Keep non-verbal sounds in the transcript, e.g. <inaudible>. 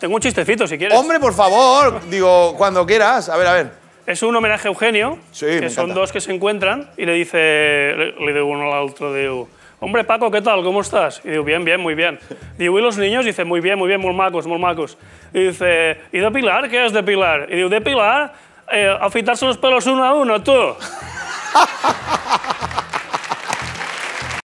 Tengo un chistecito, si quieres. Hombre, por favor, digo, cuando quieras. A ver, a ver. Es un homenaje a Eugenio, sí, que son dos que se encuentran y le dice, le, digo uno al otro, digo, hombre Paco, ¿qué tal? ¿Cómo estás? Y digo, bien, bien, muy bien. Digo, ¿y los niños? dicen, dice, muy bien, muy bien, muy macos, muy macos. Y dice, ¿y de Pilar? ¿Qué es de Pilar? Y digo, de Pilar, eh, afitarse los pelos uno a uno, tú. <laughs>